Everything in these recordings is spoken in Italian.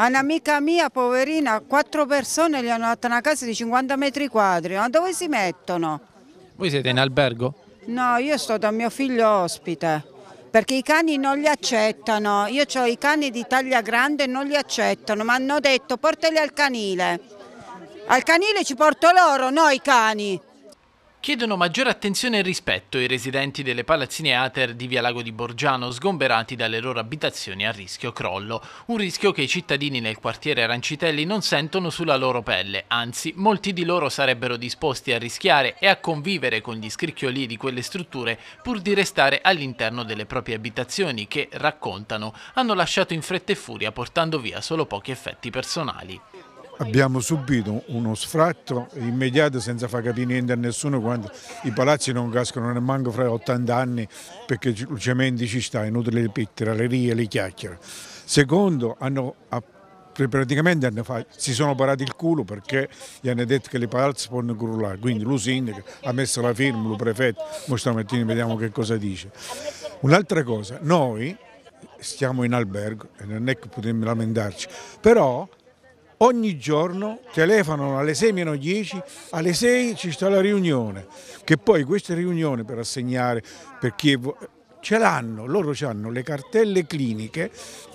A un'amica mia, poverina, quattro persone gli hanno dato una casa di 50 metri quadri, ma dove si mettono? Voi siete in albergo? No, io sto da mio figlio ospite, perché i cani non li accettano, io ho i cani di taglia grande e non li accettano, mi hanno detto portali al canile, al canile ci porto loro, noi i cani. Chiedono maggiore attenzione e rispetto i residenti delle palazzine Ater di Via Lago di Borgiano sgomberati dalle loro abitazioni a rischio crollo, un rischio che i cittadini nel quartiere Arancitelli non sentono sulla loro pelle, anzi molti di loro sarebbero disposti a rischiare e a convivere con gli scricchioli di quelle strutture pur di restare all'interno delle proprie abitazioni che, raccontano, hanno lasciato in fretta e furia portando via solo pochi effetti personali abbiamo subito uno sfratto immediato senza far capire niente a nessuno quando i palazzi non cascano nemmeno fra 80 anni perché il cemento ci sta, è inutile le pittere, le rie, le chiacchiere. Secondo, hanno praticamente hanno fatto, si sono parati il culo perché gli hanno detto che i palazzi possono crollare, quindi lo sindaco ha messo la firma, lo prefetto, mo stamattina vediamo che cosa dice. Un'altra cosa, noi stiamo in albergo e non è che potremmo lamentarci, però ogni giorno telefonano alle 6 meno 10, alle 6 ci sta la riunione, che poi queste riunioni per assegnare, per chi ce l'hanno, loro hanno le cartelle cliniche,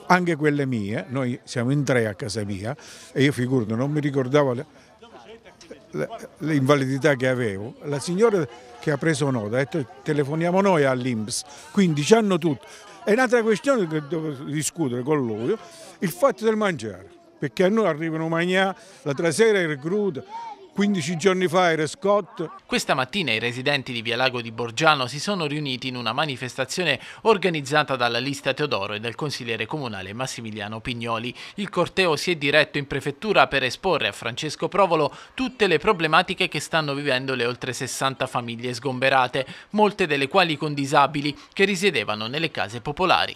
anche quelle mie, noi siamo in tre a casa mia e io figurto non mi ricordavo l'invalidità che avevo, la signora che ha preso nota ha detto telefoniamo noi all'Inps, quindi ci hanno tutto. È un'altra questione che devo discutere con loro, il fatto del mangiare perché a noi arrivano Magnà, la trasera era Crudo, 15 giorni fa era Scott. Questa mattina i residenti di Via Lago di Borgiano si sono riuniti in una manifestazione organizzata dalla lista Teodoro e dal consigliere comunale Massimiliano Pignoli. Il corteo si è diretto in prefettura per esporre a Francesco Provolo tutte le problematiche che stanno vivendo le oltre 60 famiglie sgomberate, molte delle quali con disabili, che risiedevano nelle case popolari.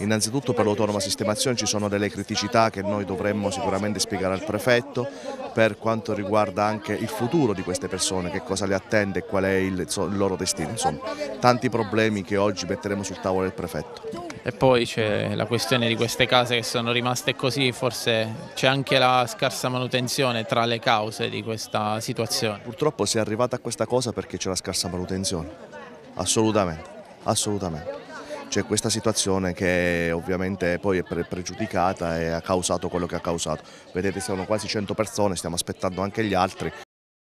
Innanzitutto per l'autonoma sistemazione ci sono delle criticità che noi dovremmo sicuramente spiegare al prefetto per quanto riguarda anche il futuro di queste persone, che cosa le attende e qual è il, il loro destino. Insomma, tanti problemi che oggi metteremo sul tavolo del prefetto. E poi c'è la questione di queste case che sono rimaste così, forse c'è anche la scarsa manutenzione tra le cause di questa situazione. Purtroppo si è arrivata a questa cosa perché c'è la scarsa manutenzione, assolutamente, assolutamente c'è questa situazione che ovviamente poi è pre pregiudicata e ha causato quello che ha causato. Vedete sono quasi 100 persone, stiamo aspettando anche gli altri.